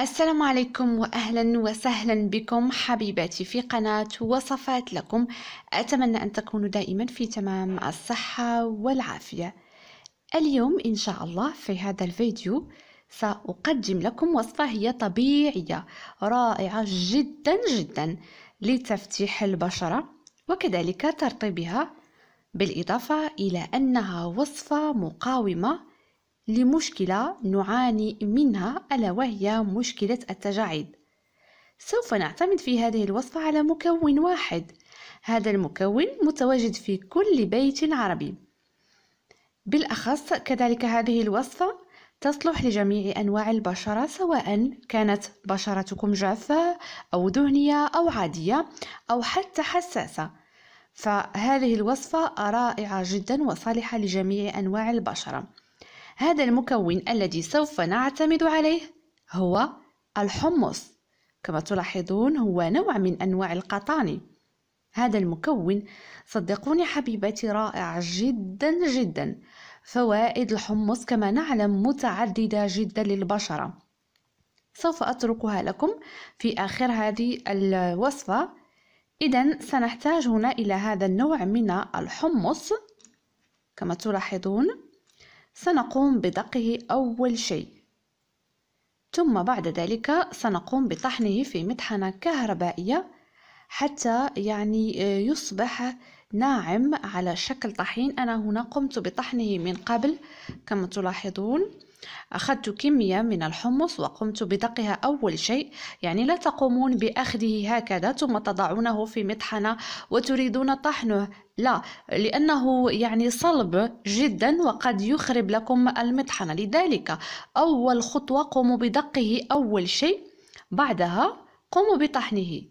السلام عليكم واهلا وسهلا بكم حبيباتي في قناه وصفات لكم اتمنى ان تكونوا دائما في تمام الصحه والعافيه اليوم ان شاء الله في هذا الفيديو ساقدم لكم وصفه هي طبيعيه رائعه جدا جدا لتفتيح البشره وكذلك ترطيبها بالاضافه الى انها وصفه مقاومه لمشكلة نعاني منها ألا وهي مشكلة التجاعيد سوف نعتمد في هذه الوصفة على مكون واحد هذا المكون متواجد في كل بيت عربي بالأخص كذلك هذه الوصفة تصلح لجميع أنواع البشرة سواء كانت بشرتكم جافة أو دهنية أو عادية أو حتى حساسة فهذه الوصفة رائعة جدا وصالحة لجميع أنواع البشرة هذا المكون الذي سوف نعتمد عليه هو الحمص كما تلاحظون هو نوع من أنواع القطاني هذا المكون صدقوني حبيبتي رائع جدا جدا فوائد الحمص كما نعلم متعددة جدا للبشرة سوف أتركها لكم في آخر هذه الوصفة إذا سنحتاج هنا إلى هذا النوع من الحمص كما تلاحظون سنقوم بدقه أول شيء ثم بعد ذلك سنقوم بطحنه في مطحنة كهربائية حتى يعني آه، يصبح ناعم على شكل طحين أنا هنا قمت بطحنه من قبل كما تلاحظون أخذت كمية من الحمص وقمت بدقها أول شيء يعني لا تقومون بأخذه هكذا ثم تضعونه في مطحنة وتريدون طحنه لا لأنه يعني صلب جدا وقد يخرب لكم المطحنة لذلك أول خطوة قوموا بدقه أول شيء بعدها قوموا بطحنه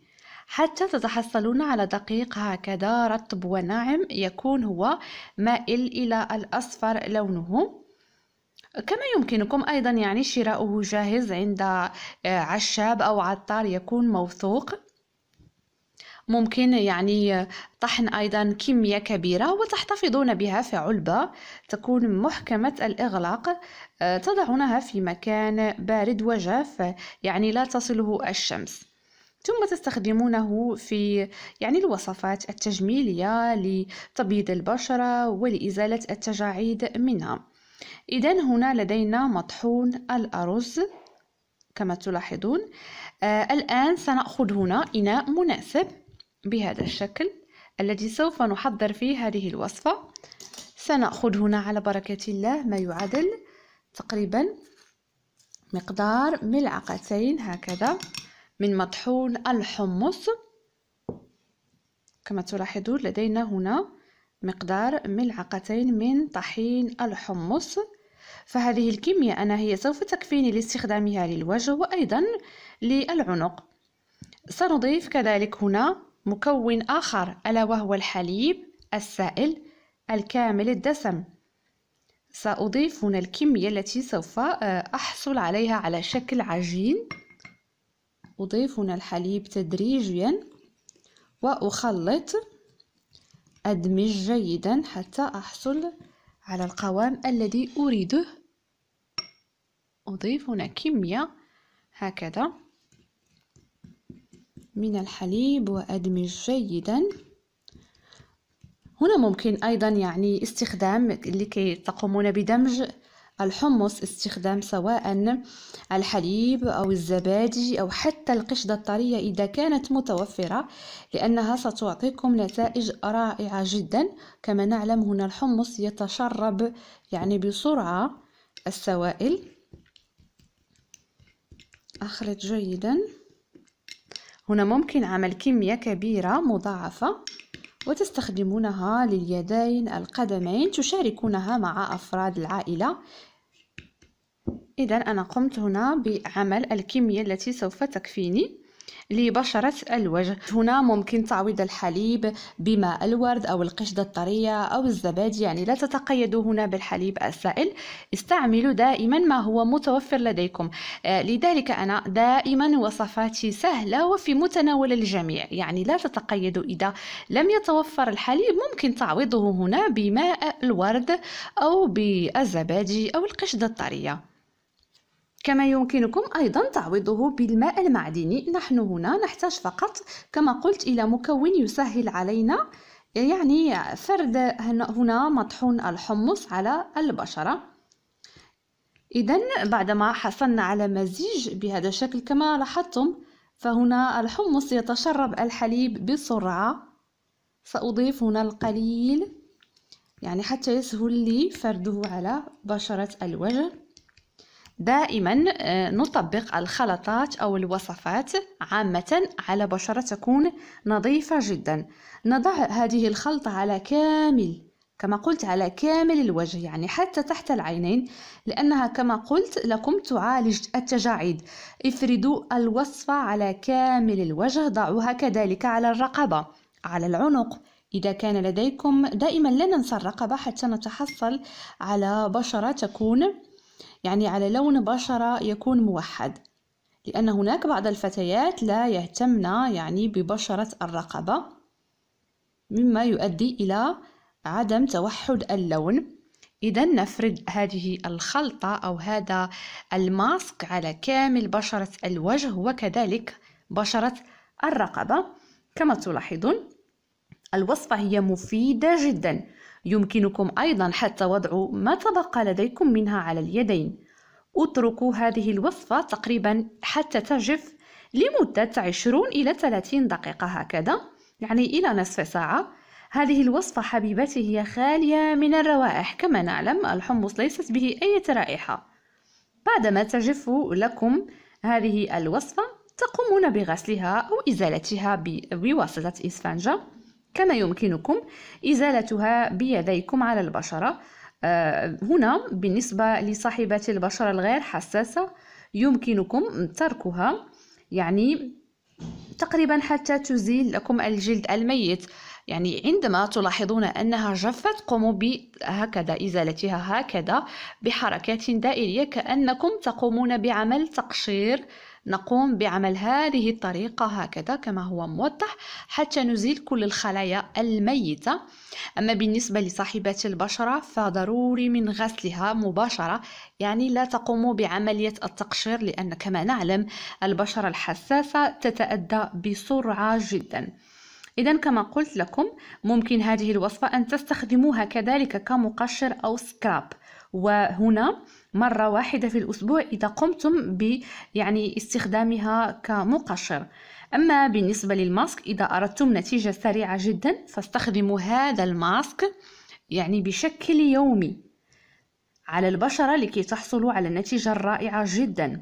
حتى تتحصلون على دقيق هكذا رطب وناعم يكون هو مائل إلى الأصفر لونه كما يمكنكم أيضا يعني شراؤه جاهز عند آه، عشاب أو عطار يكون موثوق ممكن يعني طحن أيضا كمية كبيرة وتحتفظون بها في علبة تكون محكمة الإغلاق آه، تضعونها في مكان بارد وجاف يعني لا تصله الشمس ثم تستخدمونه في يعني الوصفات التجميلية لتبييض البشرة ولإزالة التجاعيد منها إذا هنا لدينا مطحون الأرز كما تلاحظون آه الآن سنأخذ هنا إناء مناسب بهذا الشكل الذي سوف نحضر فيه هذه الوصفة سنأخذ هنا على بركة الله ما يعادل تقريبا مقدار ملعقتين هكذا من مطحون الحمص كما تلاحظون لدينا هنا مقدار ملعقتين من طحين الحمص فهذه الكمية أنا هي سوف تكفيني لاستخدامها للوجه وأيضا للعنق سنضيف كذلك هنا مكون آخر ألا وهو الحليب السائل الكامل الدسم سأضيف هنا الكمية التي سوف آه، أحصل عليها على شكل عجين أضيف هنا الحليب تدريجيا وأخلط أدمج جيدا حتى أحصل على القوام الذي أريده أضيف هنا كمية هكذا من الحليب وأدمج جيدا هنا ممكن أيضا يعني استخدام لكي تقومون بدمج الحمص استخدام سواء الحليب أو الزبادي أو حتى القشدة الطرية إذا كانت متوفرة لأنها ستعطيكم نتائج رائعة جدا كما نعلم هنا الحمص يتشرب يعني بسرعة السوائل أخلط جيدا هنا ممكن عمل كمية كبيرة مضاعفة وتستخدمونها لليدين القدمين تشاركونها مع أفراد العائلة إذا أنا قمت هنا بعمل الكمية التي سوف تكفيني لبشرة الوجه هنا ممكن تعويض الحليب بماء الورد أو القشدة الطرية أو الزبادي يعني لا تتقيدوا هنا بالحليب السائل استعملوا دائما ما هو متوفر لديكم آه، لذلك أنا دائما وصفاتي سهلة وفي متناول الجميع يعني لا تتقيدوا إذا لم يتوفر الحليب ممكن تعويضه هنا بماء الورد أو بالزبادي أو القشدة الطرية كما يمكنكم أيضا تعويضه بالماء المعدني نحن هنا نحتاج فقط كما قلت إلى مكون يسهل علينا يعني فرد هنا مطحون الحمص على البشرة إذا بعدما حصلنا على مزيج بهذا الشكل كما لاحظتم فهنا الحمص يتشرب الحليب بسرعة سأضيف هنا القليل يعني حتى يسهل لي فرده على بشرة الوجه دائما آه، نطبق الخلطات أو الوصفات عامة على بشرة تكون نظيفة جدا نضع هذه الخلطة على كامل كما قلت على كامل الوجه يعني حتى تحت العينين لأنها كما قلت لكم تعالج التجاعيد افردوا الوصفة على كامل الوجه ضعوها كذلك على الرقبة على العنق إذا كان لديكم دائما لا ننسى الرقبة حتى نتحصل على بشرة تكون يعني على لون بشرة يكون موحد لأن هناك بعض الفتيات لا يهتمن يعني ببشرة الرقبة مما يؤدي إلى عدم توحد اللون إذا نفرد هذه الخلطة أو هذا الماسك على كامل بشرة الوجه وكذلك بشرة الرقبة كما تلاحظون الوصفة هي مفيدة جدا يمكنكم أيضا حتى وضع ما تبقى لديكم منها على اليدين اتركوا هذه الوصفة تقريبا حتى تجف لمدة 20 إلى 30 دقيقة هكذا يعني إلى نصف ساعة هذه الوصفة حبيبتي هي خالية من الروائح كما نعلم الحمص ليست به أي رائحة بعدما تجف لكم هذه الوصفة تقومون بغسلها أو إزالتها بواسطة إسفنجة كما يمكنكم إزالتها بيديكم على البشرة آه، هنا بالنسبة لصاحبة البشرة الغير حساسة يمكنكم تركها يعني تقريبا حتى تزيل لكم الجلد الميت يعني عندما تلاحظون أنها جفت قوموا بهكذا إزالتها هكذا بحركات دائرية كأنكم تقومون بعمل تقشير نقوم بعمل هذه الطريقة هكذا كما هو موضح حتى نزيل كل الخلايا الميتة أما بالنسبة لصاحبة البشرة فضروري من غسلها مباشرة يعني لا تقوم بعملية التقشير لأن كما نعلم البشرة الحساسة تتأدى بسرعة جداً إذا كما قلت لكم ممكن هذه الوصفة أن تستخدموها كذلك كمقشر أو سكراب وهنا مرة واحدة في الأسبوع إذا قمتم ب يعني استخدامها كمقشر أما بالنسبة للماسك إذا أردتم نتيجة سريعة جدا فاستخدموا هذا الماسك يعني بشكل يومي على البشرة لكي تحصلوا على النتيجة الرائعة جدا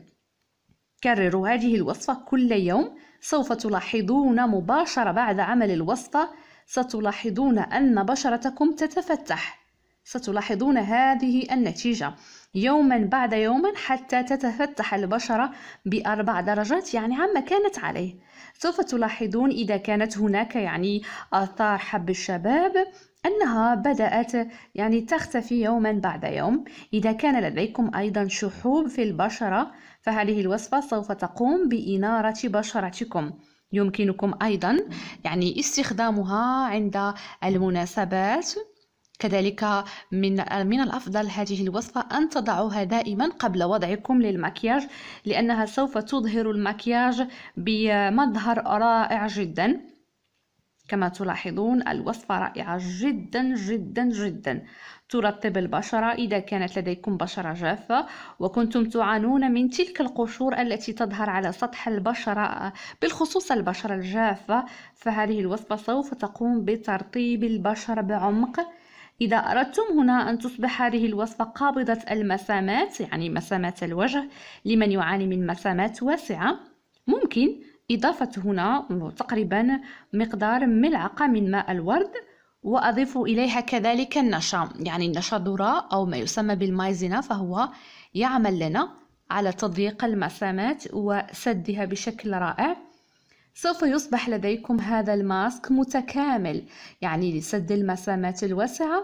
كرروا هذه الوصفة كل يوم سوف تلاحظون مباشرة بعد عمل الوصفة ستلاحظون أن بشرتكم تتفتح ستلاحظون هذه النتيجة يوما بعد يوم حتى تتفتح البشرة بأربع درجات يعني عما كانت عليه سوف تلاحظون إذا كانت هناك يعني آثار حب الشباب أنها بدأت يعني تختفي يوما بعد يوم إذا كان لديكم أيضا شحوب في البشرة فهذه الوصفة سوف تقوم بإنارة بشرتكم يمكنكم أيضا يعني استخدامها عند المناسبات كذلك من من الافضل هذه الوصفه ان تضعوها دائما قبل وضعكم للمكياج لانها سوف تظهر المكياج بمظهر رائع جدا كما تلاحظون الوصفه رائعه جدا جدا جدا ترطب البشرة إذا كانت لديكم بشرة جافة وكنتم تعانون من تلك القشور التي تظهر على سطح البشرة بالخصوص البشرة الجافة فهذه الوصفة سوف تقوم بترطيب البشرة بعمق إذا أردتم هنا أن تصبح هذه الوصفة قابضة المسامات يعني مسامات الوجه لمن يعاني من مسامات واسعة ممكن إضافة هنا تقريبا مقدار ملعقة من ماء الورد وأضيف إليها كذلك النشا يعني النشا ذراء أو ما يسمى بالمايزينا فهو يعمل لنا على تضييق المسامات وسدها بشكل رائع سوف يصبح لديكم هذا الماسك متكامل يعني لسد المسامات الواسعة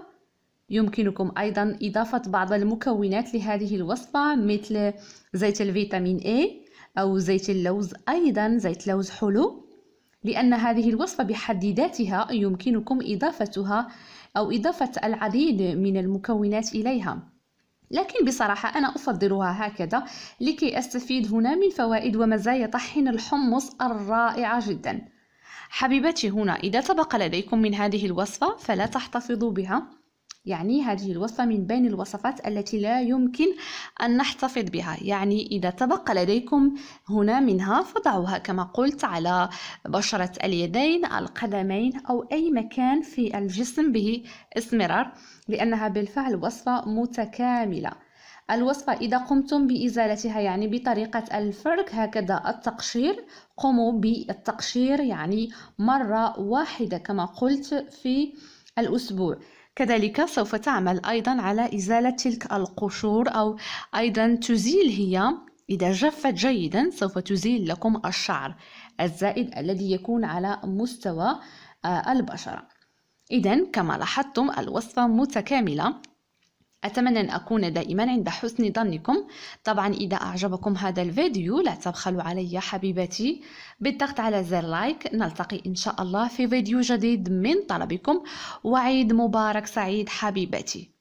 يمكنكم أيضا إضافة بعض المكونات لهذه الوصفة مثل زيت الفيتامين A أو زيت اللوز أيضا زيت لوز حلو لأن هذه الوصفة بحد ذاتها يمكنكم إضافتها أو إضافة العديد من المكونات إليها لكن بصراحة أنا أفضلها هكذا لكي أستفيد هنا من فوائد ومزايا طحين الحمص الرائعة جدا حبيبتي هنا إذا تبقى لديكم من هذه الوصفة فلا تحتفظوا بها يعني هذه الوصفة من بين الوصفات التي لا يمكن أن نحتفظ بها يعني إذا تبقى لديكم هنا منها فضعوها كما قلت على بشرة اليدين القدمين أو أي مكان في الجسم به اسمرار لأنها بالفعل وصفة متكاملة الوصفة إذا قمتم بإزالتها يعني بطريقة الفرك هكذا التقشير قوموا بالتقشير يعني مرة واحدة كما قلت في الأسبوع كذلك سوف تعمل أيضا على إزالة تلك القشور أو أيضا تزيل هي إذا جفت جيدا سوف تزيل لكم الشعر الزائد الذي يكون على مستوى آه، البشرة إذا كما لاحظتم الوصفة متكاملة أتمنى أن أكون دائما عند حسن ظنكم طبعا إذا أعجبكم هذا الفيديو لا تبخلوا علي حبيبتي بالضغط على زر لايك نلتقي إن شاء الله في فيديو جديد من طلبكم وعيد مبارك سعيد حبيبتي